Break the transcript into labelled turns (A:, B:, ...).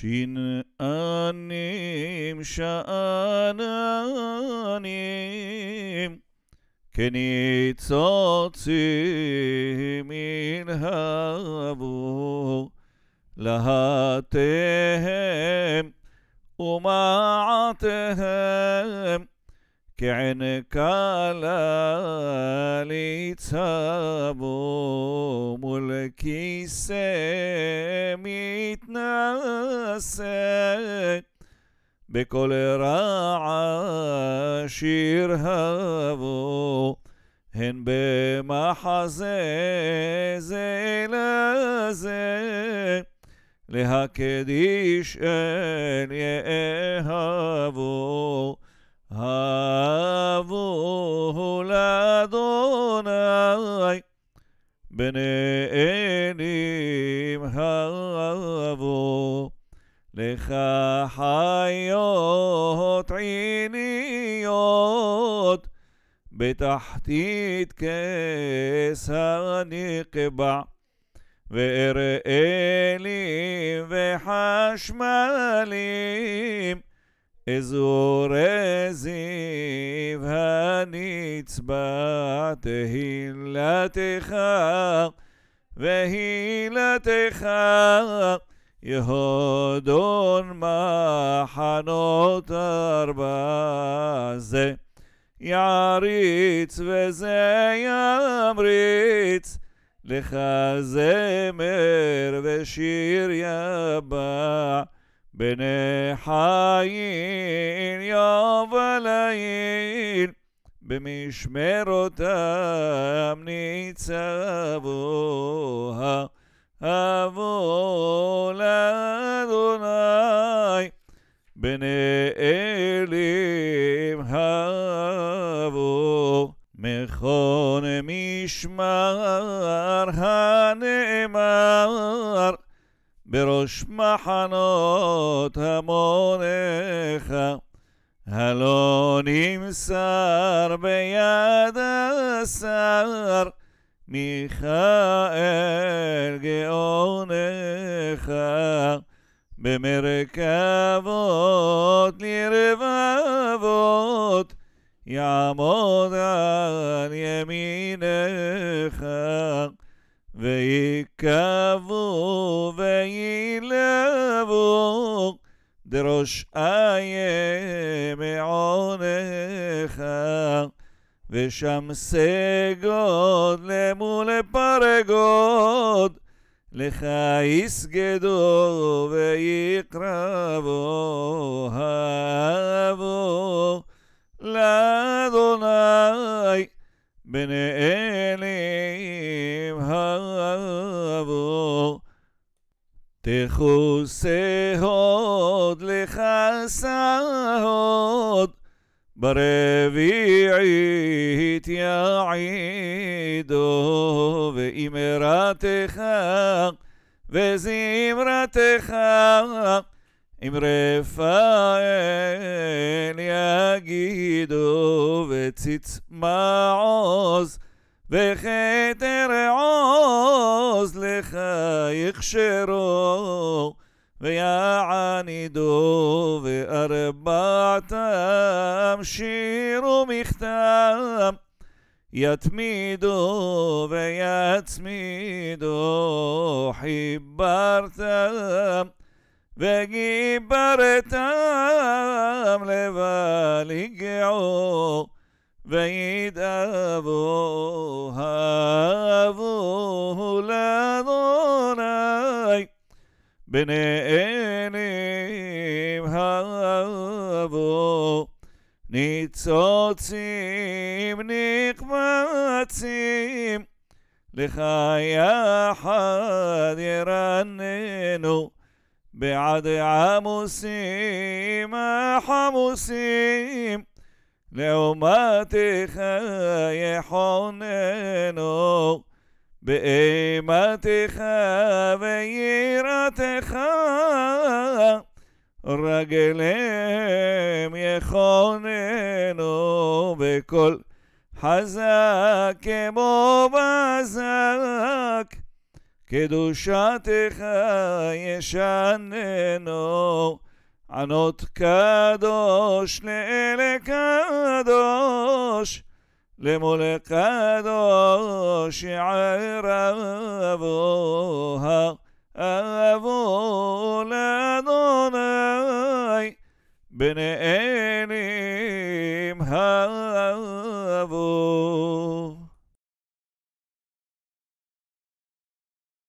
A: شين أنيم شأنانيم كني تصوتي من هابو لهاتهم ومعتهم كعنكالا لتابو ملكي سميت ناس بكل راعى شير هابو هن بمحزي زي لها كديش ان يهابو הבו לאדוני בנאנים הבו לך חיות עיניות בתחתית כס הנקבע ואראלים וחשמלים אזור זיו הנצבע תהילתך והילתך יהודון מחנות ארבע זה יעריץ וזה ימריץ לך זמר ושיר יבא בני חיל יום וליל, במשמרותם ניצבו, הבו לאדוני, בני אלים הבו. מכון משמר הנאמר בראש מחנות המונך, הלא נמסר ביד השר, מיכאל גאונך, במרכבות לרבבות, יעמוד על ימינך. ויקבו וילבו דרוש איה מעונך ושם סגוד למול פרגוד לך יסגדו ויקרבו הבו לאדוני בני אלים תכוסה הוד לכסהוד, ברביעית יעידו, ואמרתך וזמרתך, עם רפאל יגידו, וציץ מעוז, וכתר עוז לך יכשרו ויענידו וארבעתם שירו מכתם יתמידו ויצמידו חיברתם וגיברתם לבל יגעו بعيد أبوها أبوه لدناي بنيني بهابو ניצוצים נקמצים לך יחד ירננו בעד עמוסים החמוסים לעומתך יחוננו, באימתך ויראתך, רגליהם יחוננו, וכל חזק כמו בזק, קדושתך ישננו. ענות קדוש לאלה קדוש למול קדוש יערבוה אבו לאדוני בני אלים אבו.